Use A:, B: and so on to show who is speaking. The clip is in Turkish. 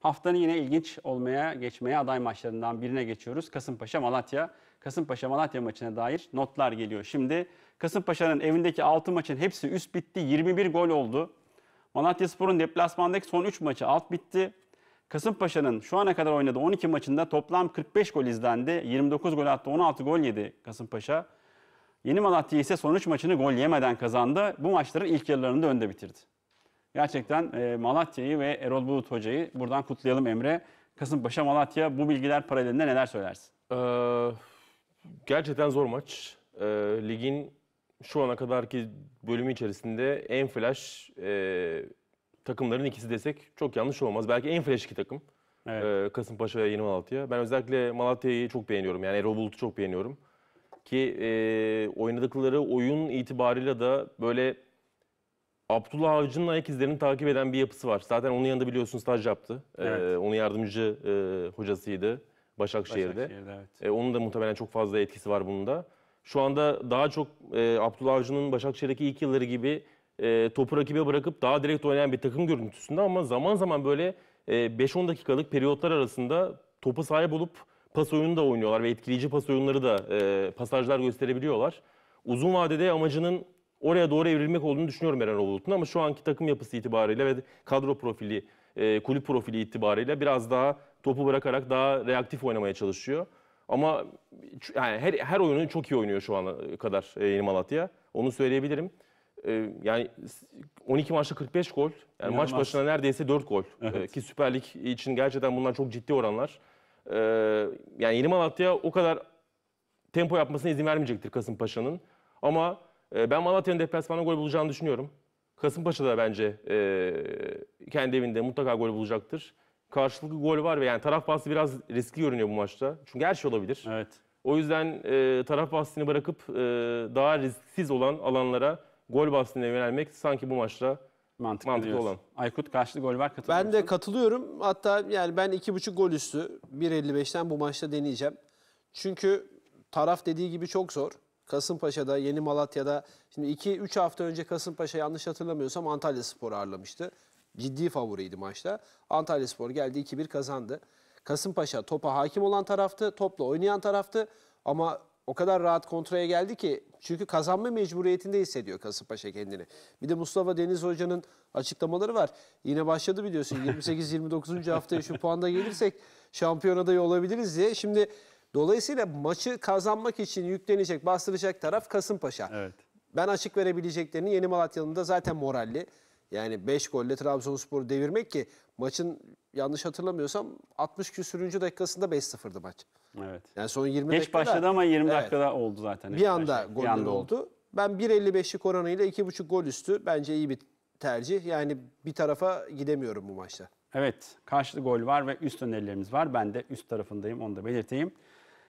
A: Haftanın yine ilginç olmaya geçmeye aday maçlarından birine geçiyoruz. Kasımpaşa Malatya. Kasımpaşa Malatya maçına dair notlar geliyor. Şimdi Kasımpaşa'nın evindeki 6 maçın hepsi üst bitti. 21 gol oldu. Malatya Spor'un deplasmandaki son 3 maçı alt bitti. Kasımpaşa'nın şu ana kadar oynadığı 12 maçında toplam 45 gol izlendi. 29 gol attı, 16 gol yedi Kasımpaşa. Yeni Malatya ise son 3 maçını gol yemeden kazandı. Bu maçların ilk yarılarını da önde bitirdi. Gerçekten e, Malatya'yı ve Erol Bulut Hoca'yı buradan
B: kutlayalım Emre. Kasımpaşa
A: Malatya bu bilgiler paralelinde neler söylersin?
B: Ee, gerçekten zor maç. Ee, ligin şu ana kadarki bölümü içerisinde en flash e, takımların ikisi desek çok yanlış olmaz. Belki en flash iki takım. Evet. Ee, Kasımpaşa ve Yeni Malatya. Ben özellikle Malatya'yı çok beğeniyorum. Yani Erol Bulut'u çok beğeniyorum. Ki e, oynadıkları oyun itibarıyla da böyle Abdullah Avcı'nın ayak izlerini takip eden bir yapısı var. Zaten onun yanında biliyorsunuz staj yaptı. Ee, evet. Ee, onun yardımcı e, hocasıydı Başakşehir'de. Başakşehir'de evet. Ee, onun da muhtemelen çok fazla etkisi var bunda. Şu anda daha çok e, Abdullah Avcı'nın Başakşehir'deki ilk yılları gibi e, topu rakibe bırakıp daha direkt oynayan bir takım görüntüsünde ama zaman zaman böyle e, 5-10 dakikalık periyotlar arasında topu sahip olup pas oyunu da oynuyorlar ve etkileyici pas oyunları da e, pasajlar gösterebiliyorlar. Uzun vadede amacının oraya doğru evrilmek olduğunu düşünüyorum Eren Oğulut'un ama şu anki takım yapısı itibariyle ve kadro profili, e, kulüp profili itibariyle biraz daha topu bırakarak daha reaktif oynamaya çalışıyor. Ama yani her, her oyunu çok iyi oynuyor şu ana kadar e, Yeni Malatya. Onu söyleyebilirim. E, yani 12 maçta 45 gol. Yani İnanılmaz. maç başına neredeyse 4 gol. E, evet. E, ki Süper Lig için gerçekten bunlar çok ciddi oranlar. E, yani Yeni Malatya o kadar tempo yapmasına izin vermeyecektir Kasımpaşa'nın. Ama ee, ben Malatya'nın deplasmanda gol bulacağını düşünüyorum. Kasımpaşa da bence e, kendi evinde mutlaka gol bulacaktır. Karşılıklı gol var ve yani taraf bahsi biraz riskli görünüyor bu maçta. Çünkü her şey olabilir. Evet. O yüzden e, taraf bahsini bırakıp e, daha risksiz olan alanlara gol bahsine yönelmek sanki bu maçta mantıklı, mantıklı olan. Aykut karşılıklı gol var katılıyor Ben de katılıyorum.
C: Hatta yani ben 2.5 gol üstü 1.55'ten bu maçta deneyeceğim. Çünkü taraf dediği gibi çok zor. Kasımpaşa'da, Yeni Malatya'da. Şimdi 2-3 hafta önce Kasımpaşa yanlış hatırlamıyorsam Antalya Spor ağırlamıştı. Ciddi favoriydi maçta. Antalya Spor geldi 2-1 kazandı. Kasımpaşa topa hakim olan taraftı, topla oynayan taraftı. Ama o kadar rahat kontraya geldi ki çünkü kazanma mecburiyetinde hissediyor Kasımpaşa kendini. Bir de Mustafa Deniz Hoca'nın açıklamaları var. Yine başladı biliyorsun 28-29. haftaya şu puanda gelirsek şampiyonada olabiliriz diye. Şimdi Dolayısıyla maçı kazanmak için yüklenecek, bastıracak taraf Kasımpaşa. Evet. Ben açık verebileceklerini Yeni Malatya'nın da zaten moralli. Yani 5 golle Trabzonspor'u devirmek ki maçın yanlış hatırlamıyorsam 60 küsürüncü dakikasında 5-0'dı maç. Evet. Yani son 20 Geç dakikada. başladı ama 20 evet, dakikada
A: oldu zaten. Bir anda gol oldu. oldu.
C: Ben 1.55'lik oranıyla 2.5 gol üstü bence iyi bir tercih. Yani bir tarafa gidemiyorum bu maçta.
A: Evet karşı gol var ve üst önerilerimiz var. Ben de üst tarafındayım onu da belirteyim.